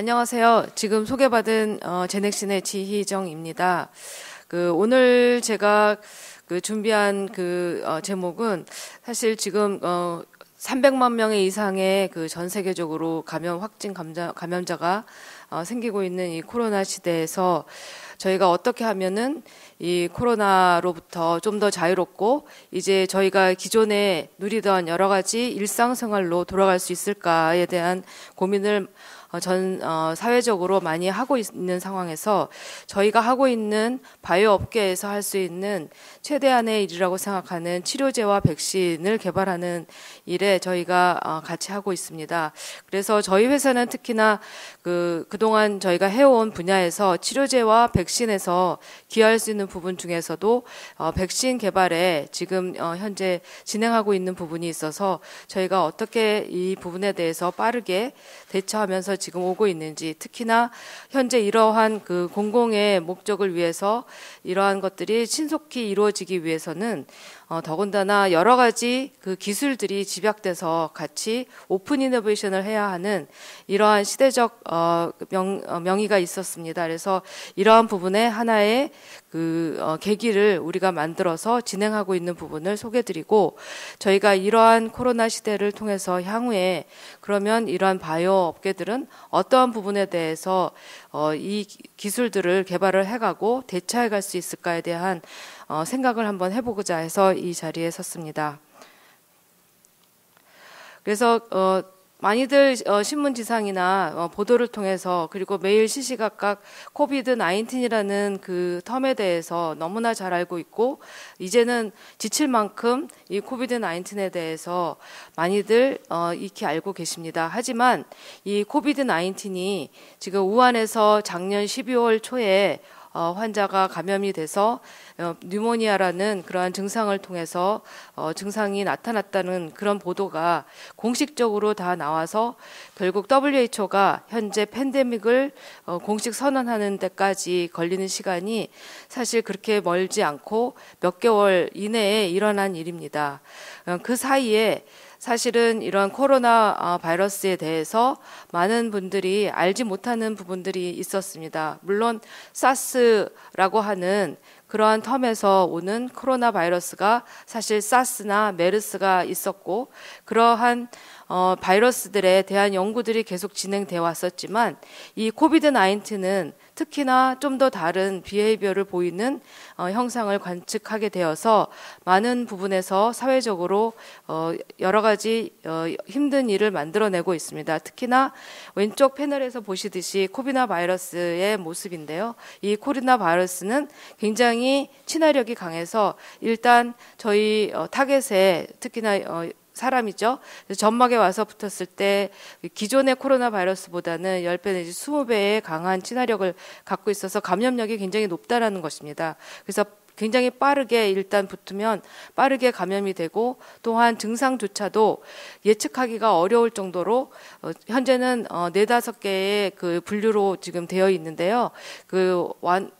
안녕하세요. 지금 소개받은 어, 제넥신의 지희정입니다. 그 오늘 제가 그 준비한 그 어, 제목은 사실 지금 어, 300만 명의 이상의 그전 세계적으로 감염 확진 감자, 감염자가 어, 생기고 있는 이 코로나 시대에서 저희가 어떻게 하면은 이 코로나로부터 좀 더 자유롭고 이제 저희가 기존에 누리던 여러 가지 일상생활로 돌아갈 수 있을까에 대한 고민을 어, 전 어, 사회적으로 많이 하고 있는 상황에서 저희가 하고 있는 바이오 업계에서 할 수 있는 최대한의 일이라고 생각하는 치료제와 백신을 개발하는 일에 저희가 어, 같이 하고 있습니다. 그래서 저희 회사는 특히나 그 그동안 저희가 해온 분야에서 치료제와 백신에서 기여할 수 있는 부분 중에서도 어, 백신 개발에 지금 어, 현재 진행하고 있는 부분이 있어서 저희가 어떻게 이 부분에 대해서 빠르게 대처하면서 지금 오고 있는지 특히나 현재 이러한 그 공공의 목적을 위해서 이러한 것들이 신속히 이루어지기 위해서는 어, 더군다나 여러 가지 그 기술들이 집약돼서 같이 오픈 이노베이션을 해야 하는 이러한 시대적 어, 명, 어, 명의가 있었습니다. 그래서 이러한 부분에 하나의 그 어, 계기를 우리가 만들어서 진행하고 있는 부분을 소개드리고 저희가 이러한 코로나 시대를 통해서 향후에 그러면 이러한 바이오 업계들은 어떠한 부분에 대해서 어, 이 기술들을 개발을 해가고 대처해갈 수 있을까에 대한 어, 생각을 한번 해보고자 해서 이 자리에 섰습니다. 그래서 어, 많이들 어, 신문지상이나 어, 보도를 통해서 그리고 매일 시시각각 코비드 19이라는 그 텀에 대해서 너무나 잘 알고 있고 이제는 지칠 만큼 이 코비드 19에 대해서 많이들 어, 익히 알고 계십니다. 하지만 이 코비드 19이 지금 우한에서 작년 12월 초에 어, 환자가 감염이 돼서 어, 뉴모니아라는 그러한 증상을 통해서 어, 증상이 나타났다는 그런 보도가 공식적으로 다 나와서 결국 WHO가 현재 팬데믹을 어, 공식 선언하는 데까지 걸리는 시간이 사실 그렇게 멀지 않고 몇 개월 이내에 일어난 일입니다. 어, 그 사이에 사실은 이러한 코로나 어, 바이러스에 대해서 많은 분들이 알지 못하는 부분들이 있었습니다. 물론 사스라고 하는 그러한 텀에서 오는 코로나 바이러스가 사실 사스나 메르스가 있었고 그러한 어, 바이러스들에 대한 연구들이 계속 진행돼 왔었지만 이 코비드 19는 특히나 좀 더 다른 비헤이비어를 보이는 어, 형상을 관측하게 되어서 많은 부분에서 사회적으로 어, 여러 가지 어, 힘든 일을 만들어내고 있습니다. 특히나 왼쪽 패널에서 보시듯이 코비나 바이러스의 모습인데요. 이 코로나 바이러스는 굉장히 친화력이 강해서 일단 저희 어, 타겟에 특히나 어, 사람이죠. 점막에 와서 붙었을 때 기존의 코로나 바이러스보다는 10배 내지 20배의 강한 친화력을 갖고 있어서 감염력이 굉장히 높다라는 것입니다. 그래서 굉장히 빠르게 일단 붙으면 빠르게 감염이 되고 또한 증상조차도 예측하기가 어려울 정도로 어, 현재는 어, 네 다섯 개의 그 분류로 지금 되어 있는데요. 그 완,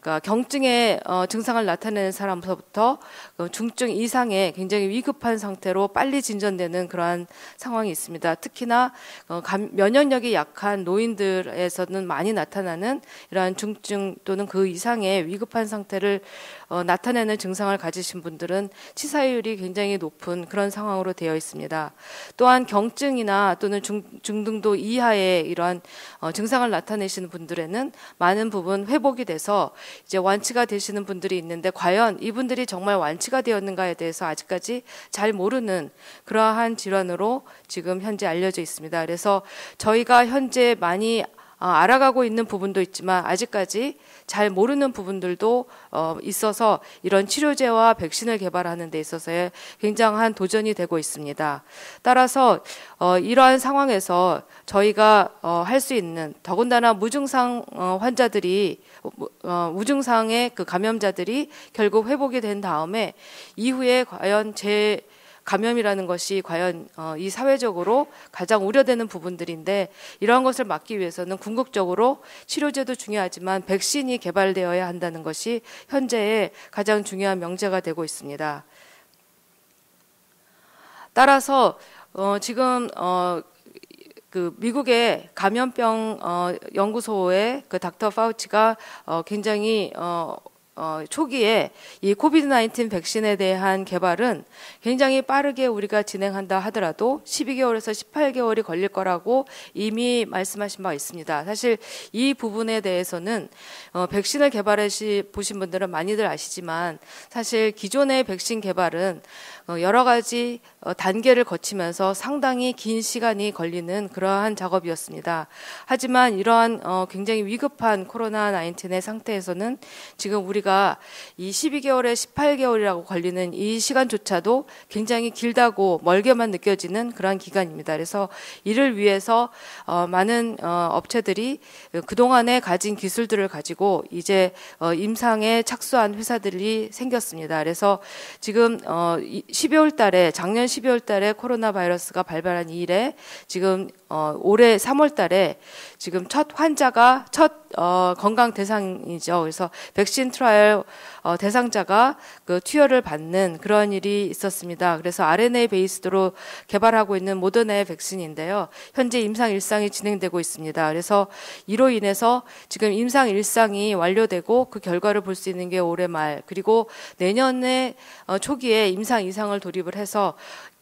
그러니까 경증의 어, 증상을 나타내는 사람부터 그 중증 이상의 굉장히 위급한 상태로 빨리 진전되는 그러한 상황이 있습니다. 특히나 어, 감, 면역력이 약한 노인들에서는 많이 나타나는 이러한 중증 또는 그 이상의 위급한 상태를 어, 나타내는 증상을 가지신 분들은 치사율이 굉장히 높은 그런 상황으로 되어 있습니다. 또한 경증이나 또는 중, 중등도 이하의 이러한 어, 증상을 나타내시는 분들에는 많은 부분 회복이 돼서 이제 완치가 되시는 분들이 있는데 과연 이분들이 정말 완치가 되었는가에 대해서 아직까지 잘 모르는 그러한 질환으로 지금 현재 알려져 있습니다. 그래서 저희가 현재 많이 아, 알아가고 있는 부분도 있지만 아직까지 잘 모르는 부분들도 어, 있어서 이런 치료제와 백신을 개발하는 데 있어서의 굉장한 도전이 되고 있습니다. 따라서 어, 이러한 상황에서 저희가 어, 할 수 있는 더군다나 무증상 어, 환자들이 어, 무증상의 그 감염자들이 결국 회복이 된 다음에 이후에 과연 제 감염이라는 것이 과연 어, 이 사회적으로 가장 우려되는 부분들인데 이러한 것을 막기 위해서는 궁극적으로 치료제도 중요하지만 백신이 개발되어야 한다는 것이 현재의 가장 중요한 명제가 되고 있습니다. 따라서 어, 지금 어, 그 미국의 감염병 연구소의 그 닥터 파우치가 굉장히 어, 초기에 이 코비드 19 백신에 대한 개발은 굉장히 빠르게 우리가 진행한다 하더라도 12개월에서 18개월이 걸릴 거라고 이미 말씀하신 바 있습니다. 사실 이 부분에 대해서는 어, 백신을 개발해 보신 분들은 많이들 아시지만 사실 기존의 백신 개발은 어, 여러 가지 어, 단계를 거치면서 상당히 긴 시간이 걸리는 그러한 작업이었습니다. 하지만 이러한 어, 굉장히 위급한 코로나 19의 상태에서는 지금 우리가 우리가 이 12개월에 18개월이라고 걸리는 이 시간조차도 굉장히 길다고 멀게만 느껴지는 그런 기간입니다. 그래서 이를 위해서 어, 많은 어, 업체들이 그동안에 가진 기술들을 가지고 이제 어, 임상에 착수한 회사들이 생겼습니다. 그래서 지금 어, 12월 달에 작년 12월 달에 코로나 바이러스가 발발한 이래 지금 어, 올해 3월 달에 지금 첫 환자가 첫 어, 건강 대상이죠. 그래서 백신 트라이얼 어, 대상자가 그 투여를 받는 그런 일이 있었습니다. 그래서 RNA 베이스로 개발하고 있는 모더나의 백신인데요. 현재 임상 일상이 진행되고 있습니다. 그래서 이로 인해서 지금 임상 일상이 완료되고 그 결과를 볼 수 있는 게 올해 말 그리고 내년에 어, 초기에 임상 이상을 돌입을 해서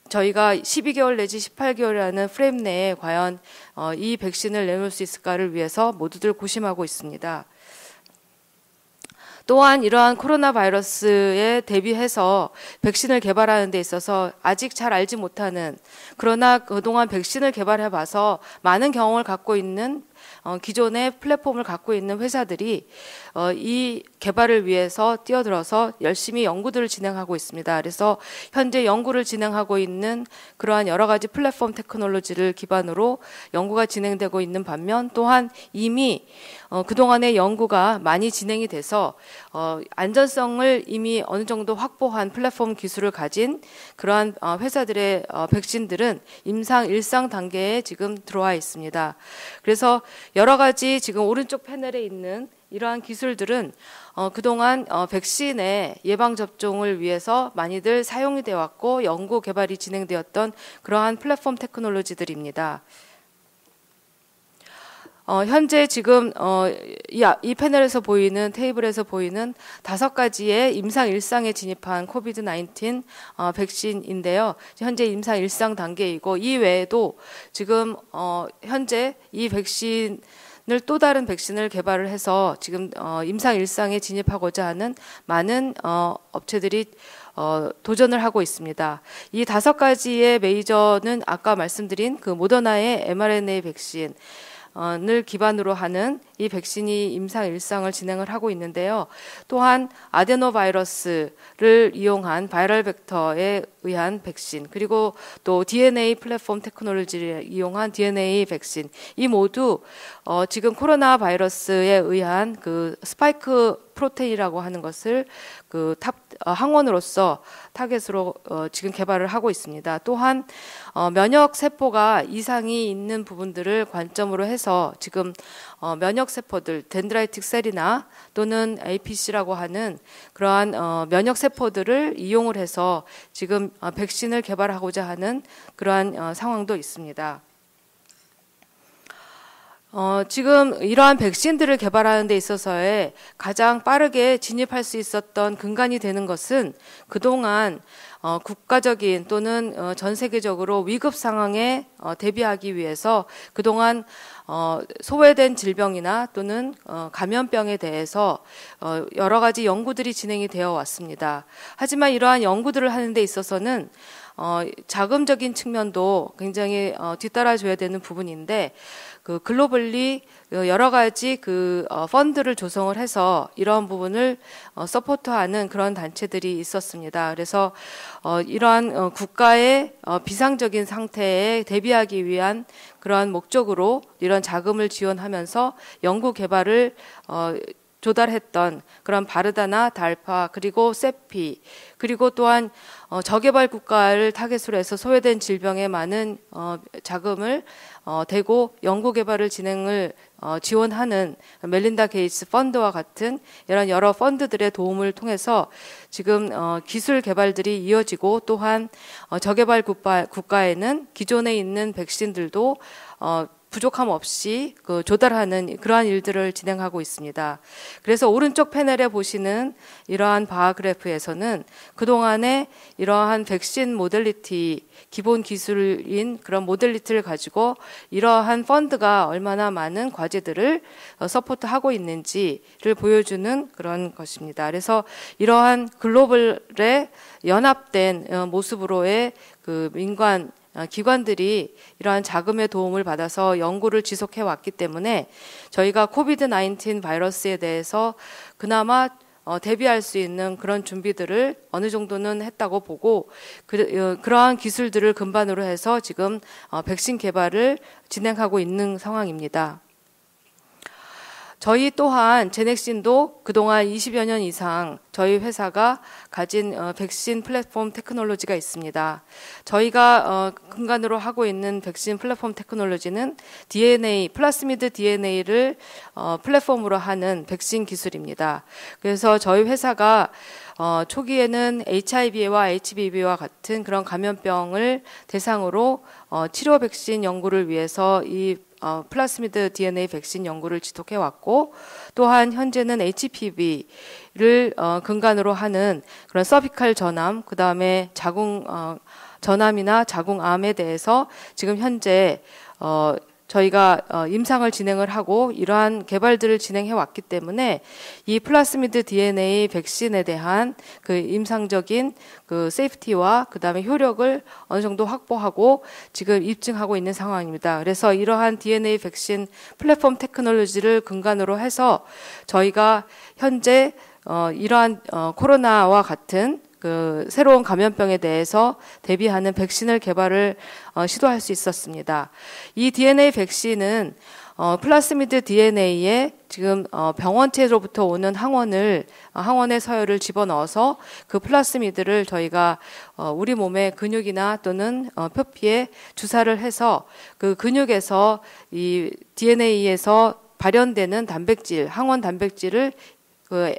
저희가 12개월 내지 18개월이라는 프레임 내에 과연 어, 이 백신을 내놓을 수 있을까를 위해서 모두들 고심하고 있습니다. 또한 이러한 코로나 바이러스에 대비해서 백신을 개발하는 데 있어서 아직 잘 알지 못하는 그러나 그동안 백신을 개발해 봐서 많은 경험을 갖고 있는 어, 기존의 플랫폼을 갖고 있는 회사들이 어, 이 개발을 위해서 뛰어들어서 열심히 연구들을 진행하고 있습니다. 그래서 현재 연구를 진행하고 있는 그러한 여러 가지 플랫폼 테크놀로지를 기반으로 연구가 진행되고 있는 반면 또한 이미 어, 그동안의 연구가 많이 진행이 돼서 어, 안전성을 이미 어느 정도 확보한 플랫폼 기술을 가진 그러한 어, 회사들의 어, 백신들은 임상 일상 단계에 지금 들어와 있습니다. 그래서 여러 가지 지금 오른쪽 패널에 있는 이러한 기술들은 어, 그동안 어, 백신의 예방접종을 위해서 많이들 사용이 되어 왔고 연구 개발이 진행되었던 그러한 플랫폼 테크놀로지들입니다. 어, 현재 지금 어, 이, 아, 이, 패널에서 보이는 테이블에서 보이는 다섯 가지의 임상 일상에 진입한 코비드 19 어, 백신인데요. 현재 임상 일상 단계이고 이 외에도 지금 어, 현재 이 백신 을또 다른 백신을 개발을 해서 지금 어, 임상 일상에 진입하고자 하는 많은 어, 업체들이 어, 도전을 하고 있습니다. 이 다섯 가지의 메이저는 아까 말씀드린 그 모더나의 mRNA 백신, 어,를 기반으로 하는 이 백신이 임상 일상을 진행을 하고 있는데요. 또한 아데노바이러스를 이용한 바이럴 벡터에 의한 백신 그리고 또 DNA 플랫폼 테크놀로지를 이용한 DNA 백신 이 모두 어, 지금 코로나 바이러스에 의한 그 스파이크 프로테인이라고 하는 것을 그 탑, 어, 항원으로서 타겟으로 어, 지금 개발을 하고 있습니다. 또한 어, 면역 세포가 이상이 있는 부분들을 관점으로 해서 지금 어, 면역 면역 세포들 덴드라이틱 셀이나 또는 APC라고 하는 그러한 어, 면역 세포들을 이용을 해서 지금 어, 백신을 개발하고자 하는 그러한 어, 상황도 있습니다. 어, 지금 이러한 백신들을 개발하는 데 있어서의 가장 빠르게 진입할 수 있었던 근간이 되는 것은 그동안 어, 국가적인 또는 어, 전 세계적으로 위급 상황에 어, 대비하기 위해서 그동안 어, 소외된 질병이나 또는 어, 감염병에 대해서 어, 여러 가지 연구들이 진행이 되어 왔습니다. 하지만 이러한 연구들을 하는 데 있어서는 어, 자금적인 측면도 굉장히 어, 뒤따라줘야 되는 부분인데 그 글로벌리 어, 여러 가지 그 어, 펀드를 조성을 해서 이러한 부분을 어, 서포트하는 그런 단체들이 있었습니다. 그래서 이러한 국가의 비상적인 상태에 대비하기 위한 그러한 목적으로 이런 자금을 지원하면서 연구 개발을 조달했던 그런 바르다나 달파 그리고 세피 그리고 또한 어, 저개발 국가를 타겟으로 해서 소외된 질병에 많은 어, 자금을 어, 대고 연구 개발을 진행을 어, 지원하는 멜린다 게이츠 펀드와 같은 이런 여러 펀드들의 도움을 통해서 지금 어, 기술 개발들이 이어지고 또한 어, 저개발 국가, 국가에는 기존에 있는 백신들도 어, 부족함 없이 그 조달하는 그러한 일들을 진행하고 있습니다. 그래서 오른쪽 패널에 보시는 이러한 바 그래프에서는 그동안에 이러한 백신 모델리티 기본 기술인 그런 모델리티를 가지고 이러한 펀드가 얼마나 많은 과제들을 어, 서포트하고 있는지를 보여주는 그런 것입니다. 그래서 이러한 글로벌에 연합된 어, 모습으로의 그 민관 어, 기관들이 이러한 자금의 도움을 받아서 연구를 지속해 왔기 때문에 저희가 코비드 19 바이러스에 대해서 그나마 어, 대비할 수 있는 그런 준비들을 어느 정도는 했다고 보고 그, 어, 러한 기술들을 근반으로 해서 지금 어, 백신 개발을 진행하고 있는 상황입니다. 저희 또한 제넥신도 그동안 20여 년 이상 저희 회사가 가진 어, 백신 플랫폼 테크놀로지가 있습니다. 저희가 어, 근간으로 하고 있는 백신 플랫폼 테크놀로지는 DNA, 플라스미드 DNA를 플랫폼으로 하는 백신 기술입니다. 그래서 저희 회사가 어, 초기에는 HIV와 HBV와 같은 그런 감염병을 대상으로 어, 치료 백신 연구를 위해서 이 어, 플라스미드 DNA 백신 연구를 지속해 왔고 또한 현재는 HPV 를 어, 근간으로 하는 그런 서비칼 전암, 그 다음에 자궁 어, 전암이나 자궁암에 대해서 지금 현재 어, 저희가 어, 임상을 진행을 하고 이러한 개발들을 진행해 왔기 때문에 이 플라스미드 DNA 백신에 대한 그 임상적인 그 세이프티와 그 다음에 효력을 어느 정도 확보하고 지금 입증하고 있는 상황입니다. 그래서 이러한 DNA 백신 플랫폼 테크놀로지를 근간으로 해서 저희가 현재 어, 이러한 어, 코로나와 같은 그 새로운 감염병에 대해서 대비하는 백신을 개발을 어, 시도할 수 있었습니다. 이 DNA 백신은 어, 플라스미드 DNA에 지금 어, 병원체로부터 오는 항원을 어, 항원의 서열을 집어넣어서 그 플라스미드를 저희가 어, 우리 몸의 근육이나 또는 어, 표피에 주사를 해서 그 근육에서 이 DNA에서 발현되는 단백질 항원 단백질을 그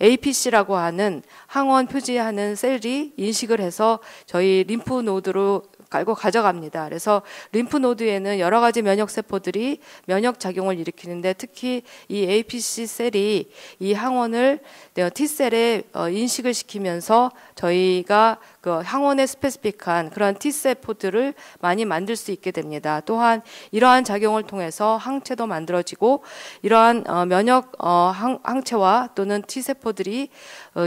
APC라고 하는 항원 표지하는 셀이 인식을 해서 저희 림프 노드로 갈고 가져갑니다. 그래서 림프 노드에는 여러 가지 면역 세포들이 면역 작용을 일으키는데 특히 이 APC 셀이 이 항원을 어, T 셀에 어, 인식을 시키면서 저희가 그 항원에 스페스픽한 그런 T 세포들을 많이 만들 수 있게 됩니다. 또한 이러한 작용을 통해서 항체도 만들어지고 이러한 어, 면역 항체와 또는 T 세포들이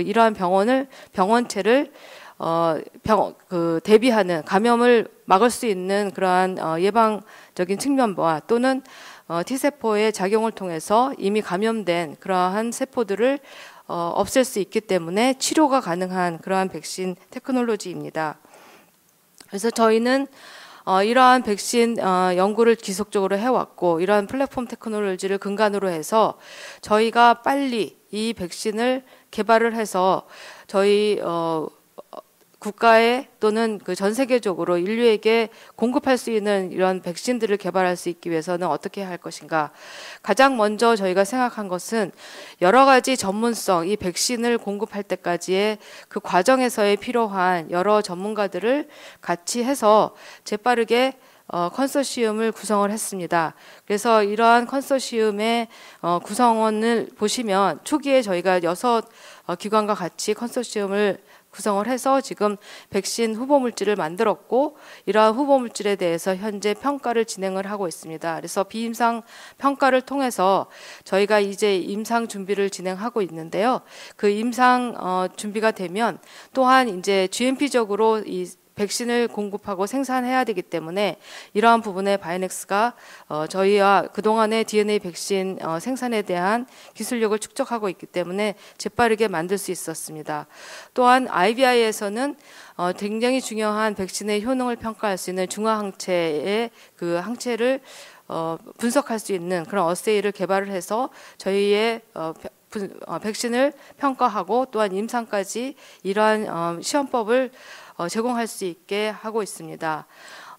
이러한 병원을 병원체를 어, 병, 그 대비하는 감염을 막을 수 있는 그러한 어, 예방적인 측면과 또는 어, T세포의 작용을 통해서 이미 감염된 그러한 세포들을 어, 없앨 수 있기 때문에 치료가 가능한 그러한 백신 테크놀로지입니다. 그래서 저희는 어, 이러한 백신 어, 연구를 지속적으로 해왔고 이러한 플랫폼 테크놀로지를 근간으로 해서 저희가 빨리 이 백신을 개발을 해서 저희 어, 국가에 또는 그 전 세계적으로 인류에게 공급할 수 있는 이런 백신들을 개발할 수 있기 위해서는 어떻게 할 것인가. 가장 먼저 저희가 생각한 것은 여러 가지 전문성, 이 백신을 공급할 때까지의 그 과정에서의 필요한 여러 전문가들을 같이 해서 재빠르게 어, 컨소시엄을 구성을 했습니다. 그래서 이러한 컨소시엄의 어, 구성원을 보시면 초기에 저희가 여섯 어, 기관과 같이 컨소시엄을 구성을 해서 지금 백신 후보 물질을 만들었고 이러한 후보 물질에 대해서 현재 평가를 진행을 하고 있습니다. 그래서 비임상 평가를 통해서 저희가 이제 임상 준비를 진행하고 있는데요. 그 임상 어, 준비가 되면 또한 이제 GMP적으로 이 백신을 공급하고 생산해야 되기 때문에 이러한 부분에 바이넥스가 어, 저희와 그동안의 DNA 백신 어, 생산에 대한 기술력을 축적하고 있기 때문에 재빠르게 만들 수 있었습니다. 또한 IBI에서는 어, 굉장히 중요한 백신의 효능을 평가할 수 있는 중화 항체의 그 항체를 어, 분석할 수 있는 그런 어세이를 개발을 해서 저희의 어, 어 백신을 평가하고 또한 임상까지 이러한 어, 시험법을 어, 제공할 수 있게 하고 있습니다.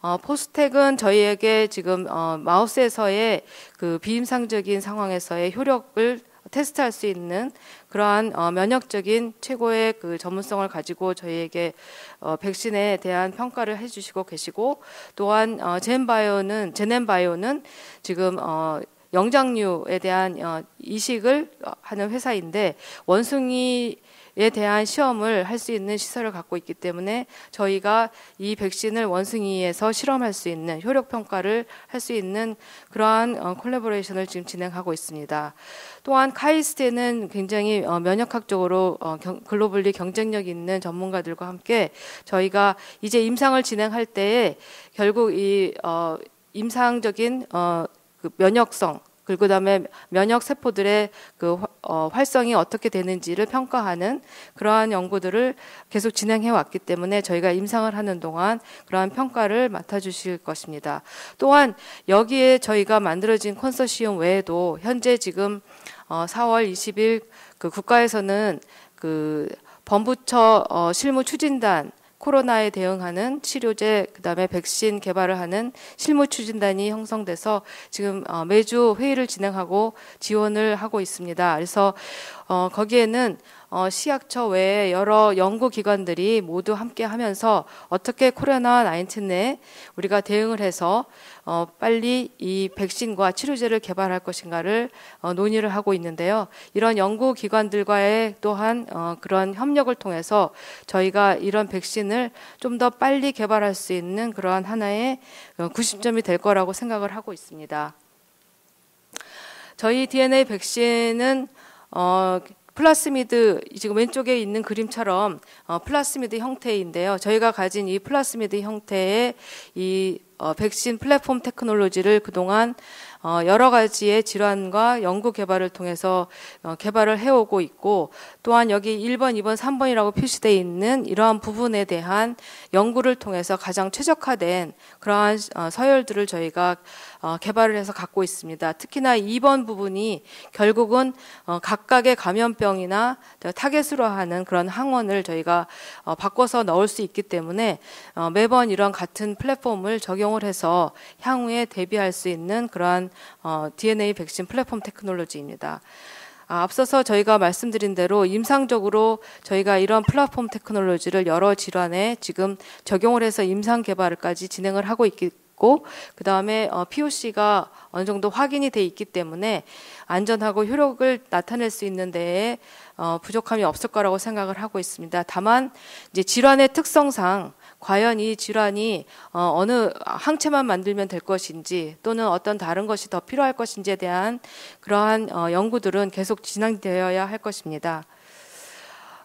어, 포스텍은 저희에게 지금 어, 마우스에서의 그 비임상적인 상황에서의 효력을 테스트할 수 있는 그러한 어, 면역적인 최고의 그 전문성을 가지고 저희에게 어, 백신에 대한 평가를 해주시고 계시고 또한 어, 젠바이오는 제넨바이오는 지금 어, 영장류에 대한 어, 이식을 하는 회사인데 원숭이 에 대한 시험을 할 수 있는 시설을 갖고 있기 때문에 저희가 이 백신을 원숭이에서 실험할 수 있는 효력 평가를 할 수 있는 그러한 어, 콜라보레이션을 지금 진행하고 있습니다. 또한 카이스트는 굉장히 어, 면역학적으로 어, 글로벌리 경쟁력 있는 전문가들과 함께 저희가 이제 임상을 진행할 때에 결국 이 임상적인 그 면역성 그리고 그다음에 면역 세포들의 그 어, 활성이 어떻게 되는지를 평가하는 그러한 연구들을 계속 진행해 왔기 때문에 저희가 임상을 하는 동안 그러한 평가를 맡아 주실 것입니다. 또한 여기에 저희가 만들어진 컨소시엄 외에도 현재 지금 4월 어, 20일 그 국가에서는 그 범부처 어, 실무 추진단 코로나에 대응하는 치료제, 그다음에 백신 개발을 하는 실무 추진단이 형성돼서 지금 어, 매주 회의를 진행하고 지원을 하고 있습니다. 그래서 어, 거기에는 어, 시약처 외에 여러 연구기관들이 모두 함께 하면서 어떻게 코로나19에 우리가 대응을 해서 어, 빨리 이 백신과 치료제를 개발할 것인가를 어, 논의를 하고 있는데요. 이런 연구기관들과의 또한 어, 그런 협력을 통해서 저희가 이런 백신을 좀 더 빨리 개발할 수 있는 그러한 하나의 90점이 어, 될 거라고 생각을 하고 있습니다. 저희 DNA 백신은 어, 플라스미드 지금 왼쪽에 있는 그림처럼 어, 플라스미드 형태인데요. 저희가 가진 이 플라스미드 형태의 이 어, 백신 플랫폼 테크놀로지를 그동안 어, 여러 가지의 질환과 연구 개발을 통해서 어, 개발을 해오고 있고 또한 여기 1번, 2번, 3번이라고 표시되어 있는 이러한 부분에 대한 연구를 통해서 가장 최적화된 그러한 어, 서열들을 저희가 어, 개발을 해서 갖고 있습니다. 특히나 2번 부분이 결국은 어, 각각의 감염병이나 타겟으로 하는 그런 항원을 저희가 어, 바꿔서 넣을 수 있기 때문에 매번 이런 같은 플랫폼을 적용을 해서 향후에 대비할 수 있는 그러한 DNA 백신 플랫폼 테크놀로지입니다. 아, 앞서서 저희가 말씀드린 대로 임상적으로 저희가 이런 플랫폼 테크놀로지를 여러 질환에 지금 적용을 해서 임상 개발까지 진행을 하고 있기 있고 그 다음에 어, POC가 어느 정도 확인이 돼 있기 때문에 안전하고 효력을 나타낼 수 있는 데 어, 부족함이 없을 거라고 생각을 하고 있습니다. 다만 이제 질환의 특성상 과연 이 질환이 어, 어느 항체만 만들면 될 것인지 또는 어떤 다른 것이 더 필요할 것인지에 대한 그러한 어, 연구들은 계속 진행되어야 할 것입니다.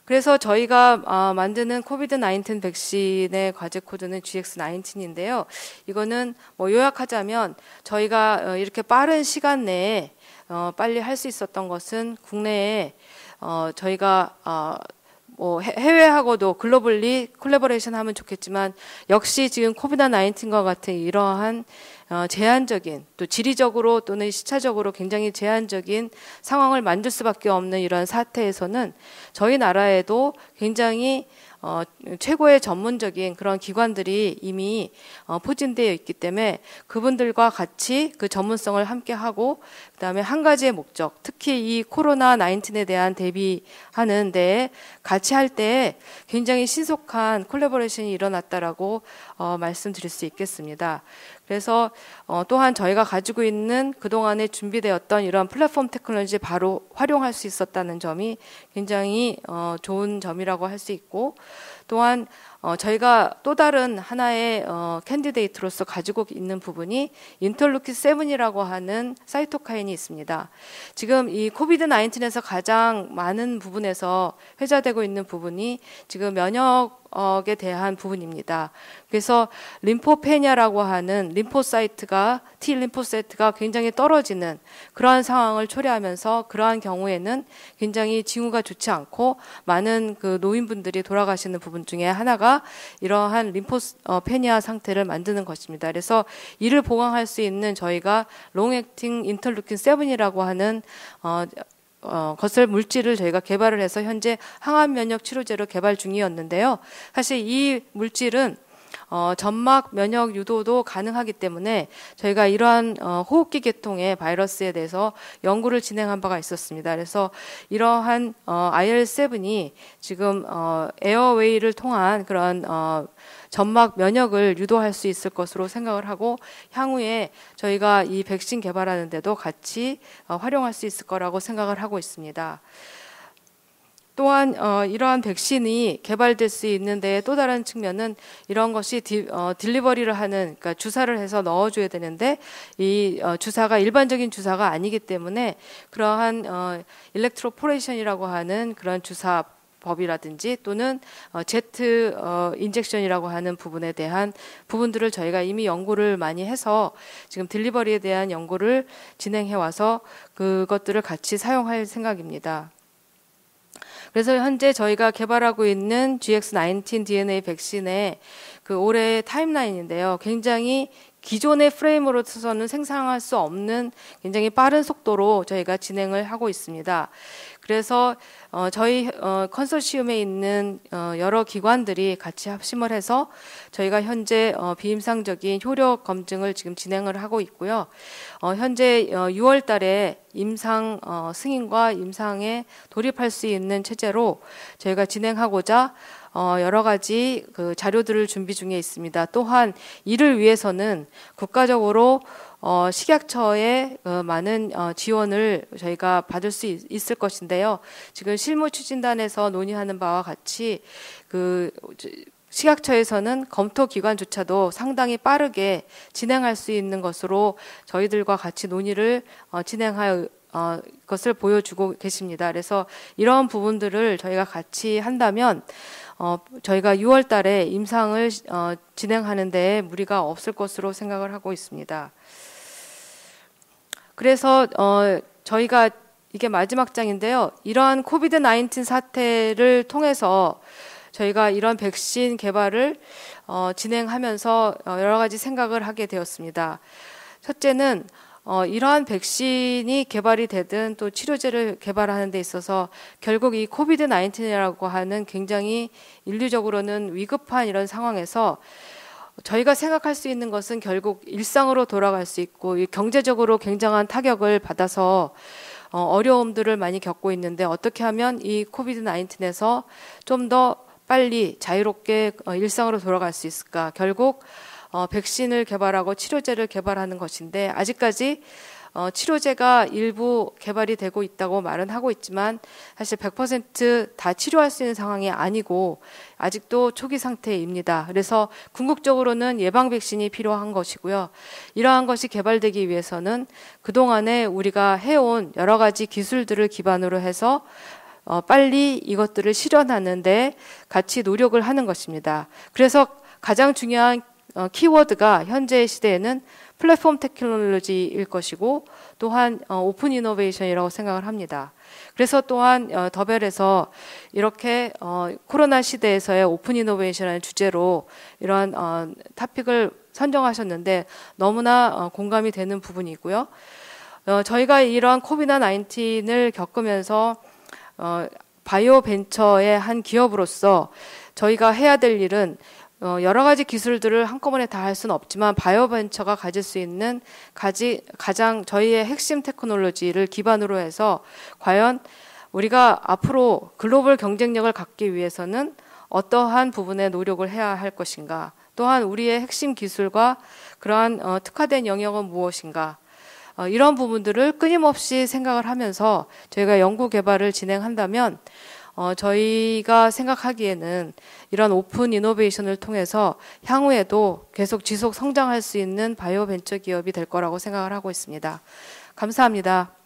그래서 저희가 아, 만드는 코비드 19 백신의 과제 코드는 GX19인데요. 이거는 뭐 요약하자면 저희가 어, 이렇게 빠른 시간 내에 어, 빨리 할 수 있었던 것은 국내에 어, 저희가 뭐 해외하고도 글로벌리 콜라보레이션 하면 좋겠지만 역시 지금 코비나 나인틴과 같은 이러한 어 제한적인 또 지리적으로 또는 시차적으로 굉장히 제한적인 상황을 만들 수밖에 없는 이런 사태에서는 저희 나라에도 굉장히 어, 최고의 전문적인 그런 기관들이 이미 어, 포진되어 있기 때문에 그분들과 같이 그 전문성을 함께 하고 그다음에 한 가지의 목적, 특히 이 코로나 19에 대한 대비하는 데 같이 할 때 굉장히 신속한 콜라보레이션이 일어났다라고 어, 말씀드릴 수 있겠습니다. 그래서 어, 또한 저희가 가지고 있는 그동안에 준비되었던 이러 플랫폼 테크놀로지 바로 활용할 수 있었다는 점이 굉장히 어, 좋은 점이라고 할 수 있고 또한 어, 저희가 또 다른 하나의 어, 캔디데이트로서 가지고 있는 부분이 인터루킨 7이라고 하는 사이토카인이 있습니다. 지금 이 코비드 19에서 가장 많은 부분에서 회자되고 있는 부분이 지금 면역 에 대한 부분입니다. 그래서 림포페냐라고 하는 림포사이트가 T 림포세트가 굉장히 떨어지는 그러한 상황을 초래하면서 그러한 경우에는 굉장히 징후가 좋지 않고 많은 그 노인분들이 돌아가시는 부분 중에 하나가 이러한 림포페냐 상태를 만드는 것입니다. 그래서 이를 보강할 수 있는 저희가 롱액팅 인터루킨 7이라고 하는 어, 어, 거슬 물질을 저희가 개발을 해서 현재 항암 면역 치료제로 개발 중이었는데요. 사실 이 물질은 어, 점막 면역 유도도 가능하기 때문에 저희가 이러한 어, 호흡기 계통의 바이러스에 대해서 연구를 진행한 바가 있었습니다. 그래서 이러한 어, IL7이 지금 어, 에어웨이를 통한 그런 어, 점막 면역을 유도할 수 있을 것으로 생각을 하고 향후에 저희가 이 백신 개발하는데도 같이 어, 활용할 수 있을 거라고 생각을 하고 있습니다. 또한 어, 이러한 백신이 개발될 수 있는데 또 다른 측면은 이런 것이 디, 어, 딜리버리를 하는 그러니까 주사를 해서 넣어줘야 되는데 이 어, 주사가 일반적인 주사가 아니기 때문에 그러한 어, 일렉트로포레이션이라고 하는 그런 주사 법이라든지 또는 어, 제트 어, 인젝션이라고 하는 부분에 대한 부분들을 저희가 이미 연구를 많이 해서 지금 딜리버리에 대한 연구를 진행해 와서 그것들을 같이 사용할 생각입니다. 그래서 현재 저희가 개발하고 있는 GX19 DNA 백신의 그 올해 타임라인인데요. 굉장히 기존의 프레임으로서는 생산할 수 없는 굉장히 빠른 속도로 저희가 진행을 하고 있습니다. 그래서 어, 저희 어, 컨소시엄에 있는 어, 여러 기관들이 같이 합심을 해서 저희가 현재 어, 비임상적인 효력 검증을 지금 진행을 하고 있고요. 어, 현재 어, 6월 달에 임상 어, 승인과 임상에 돌입할 수 있는 체제로 저희가 진행하고자 어, 여러 가지 그 자료들을 준비 중에 있습니다. 또한 이를 위해서는 국가적으로 어, 식약처의 어, 많은 어, 지원을 저희가 받을 수 있, 을 것인데요. 지금 실무 추진단에서 논의하는 바와 같이 그 식약처에서는 검토 기관조차도 상당히 빠르게 진행할 수 있는 것으로 저희들과 같이 논의를 어, 진행하여 어, 것을 보여주고 계십니다. 그래서 이런 부분들을 저희가 같이 한다면 어, 저희가 6월 달에 임상을 어, 진행하는 데 무리가 없을 것으로 생각을 하고 있습니다. 그래서 어, 저희가 이게 마지막 장인데요. 이러한 코비드 19 사태를 통해서 저희가 이런 백신 개발을 어, 진행하면서 어, 여러 가지 생각을 하게 되었습니다. 첫째는 어, 이러한 백신이 개발이 되든 또 치료제를 개발하는 데 있어서 결국 이 코비드 19이라고 하는 굉장히 인류적으로는 위급한 이런 상황에서 저희가 생각할 수 있는 것은 결국 일상으로 돌아갈 수 있고 경제적으로 굉장한 타격을 받아서 어, 어려움들을 많이 겪고 있는데 어떻게 하면 이 코비드 나인틴에서 좀 더 빨리 자유롭게 어, 일상으로 돌아갈 수 있을까? 결국 어, 백신을 개발하고 치료제를 개발하는 것인데 아직까지 어, 치료제가 일부 개발이 되고 있다고 말은 하고 있지만 사실 100%다 치료할 수 있는 상황이 아니고 아직도 초기 상태입니다. 그래서 궁극적으로는 예방 백신이 필요한 것이고요. 이러한 것이 개발되기 위해서는 그동안에 우리가 해온 여러 가지 기술들을 기반으로 해서 어, 빨리 이것들을 실현하는데 같이 노력을 하는 것입니다. 그래서 가장 중요한 어, 키워드가 현재 시대에는 플랫폼 테크놀로지일 것이고 또한 어, 오픈 이노베이션이라고 생각을 합니다. 그래서 또한 어, 더벨에서 이렇게 어, 코로나 시대에서의 오픈 이노베이션을 주제로 이러한 어, 타픽을 선정하셨는데 너무나 공감이 되는 부분이고요. 저희가 이러한 코비나 19을 겪으면서 바이오 벤처의 한 기업으로서 저희가 해야 될 일은 어, 여러 가지 기술들을 한꺼번에 다 할 수는 없지만 바이오벤처가 가질 수 있는 가지, 가장 저희의 핵심 테크놀로지를 기반으로 해서 과연 우리가 앞으로 글로벌 경쟁력을 갖기 위해서는 어떠한 부분에 노력을 해야 할 것인가 또한 우리의 핵심 기술과 그러한 어, 특화된 영역은 무엇인가 어, 이런 부분들을 끊임없이 생각을 하면서 저희가 연구 개발을 진행한다면 어, 저희가 생각하기에는 이런 오픈 이노베이션을 통해서 향후에도 계속 지속 성장할 수 있는 바이오 벤처 기업이 될 거라고 생각을 하고 있습니다. 감사합니다.